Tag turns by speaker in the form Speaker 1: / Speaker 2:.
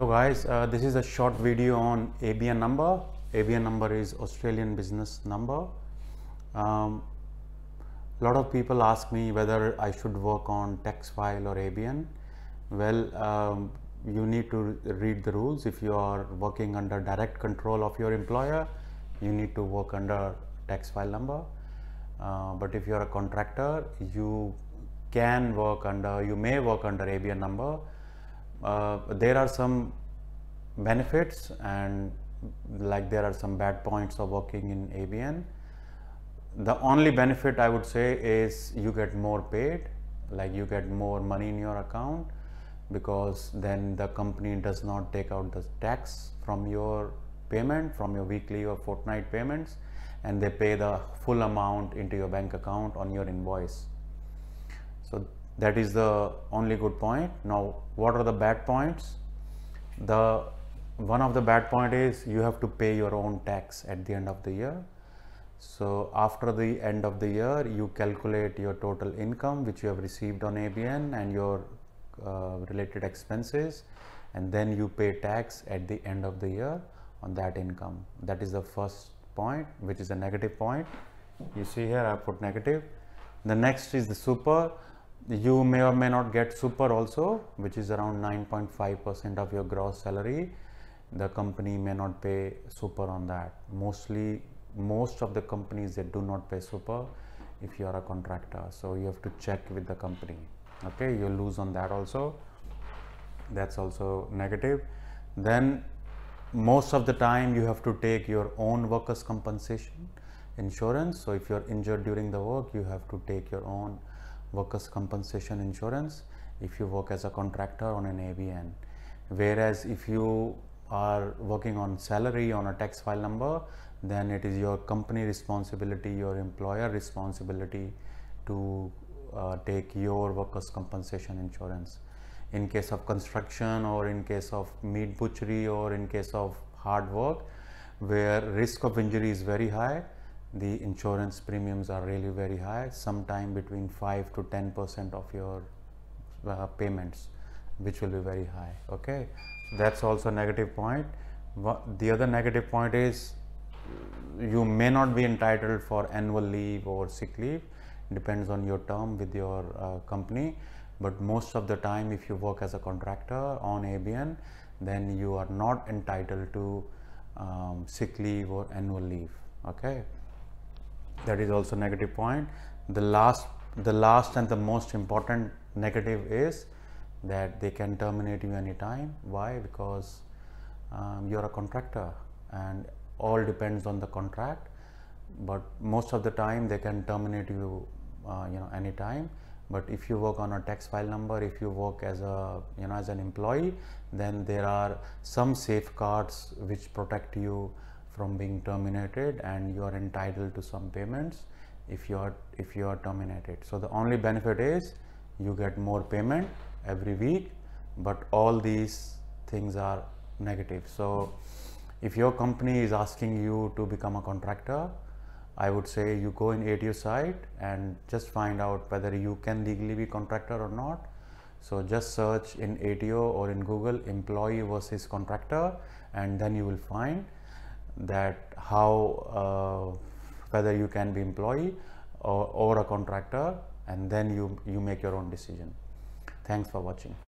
Speaker 1: So guys, uh, this is a short video on ABN number. ABN number is Australian business number. A um, lot of people ask me whether I should work on tax file or ABN. Well, um, you need to read the rules. If you are working under direct control of your employer, you need to work under tax file number. Uh, but if you are a contractor, you can work under, you may work under ABN number uh, there are some benefits and like there are some bad points of working in ABN. The only benefit I would say is you get more paid, like you get more money in your account because then the company does not take out the tax from your payment, from your weekly or fortnight payments and they pay the full amount into your bank account on your invoice. So that is the only good point now what are the bad points the one of the bad point is you have to pay your own tax at the end of the year so after the end of the year you calculate your total income which you have received on ABN and your uh, related expenses and then you pay tax at the end of the year on that income that is the first point which is a negative point you see here I put negative the next is the super you may or may not get super also which is around 9.5 percent of your gross salary the company may not pay super on that mostly most of the companies they do not pay super if you are a contractor so you have to check with the company okay you lose on that also that's also negative then most of the time you have to take your own workers compensation insurance so if you're injured during the work you have to take your own workers compensation insurance if you work as a contractor on an ABN whereas if you are working on salary on a tax file number then it is your company responsibility your employer responsibility to uh, take your workers compensation insurance in case of construction or in case of meat butchery or in case of hard work where risk of injury is very high the insurance premiums are really very high sometime between 5 to 10 percent of your uh, payments which will be very high okay that's also negative a negative point the other negative point is you may not be entitled for annual leave or sick leave depends on your term with your uh, company but most of the time if you work as a contractor on ABN then you are not entitled to um, sick leave or annual leave okay that is also negative point the last the last and the most important negative is that they can terminate you anytime why because um, you're a contractor and all depends on the contract but most of the time they can terminate you uh, you know anytime but if you work on a tax file number if you work as a you know as an employee then there are some safeguards which protect you from being terminated and you are entitled to some payments if you are if you are terminated so the only benefit is you get more payment every week but all these things are negative so if your company is asking you to become a contractor i would say you go in ATO site and just find out whether you can legally be contractor or not so just search in ATO or in google employee versus contractor and then you will find that how uh, whether you can be employee or, or a contractor and then you you make your own decision thanks for watching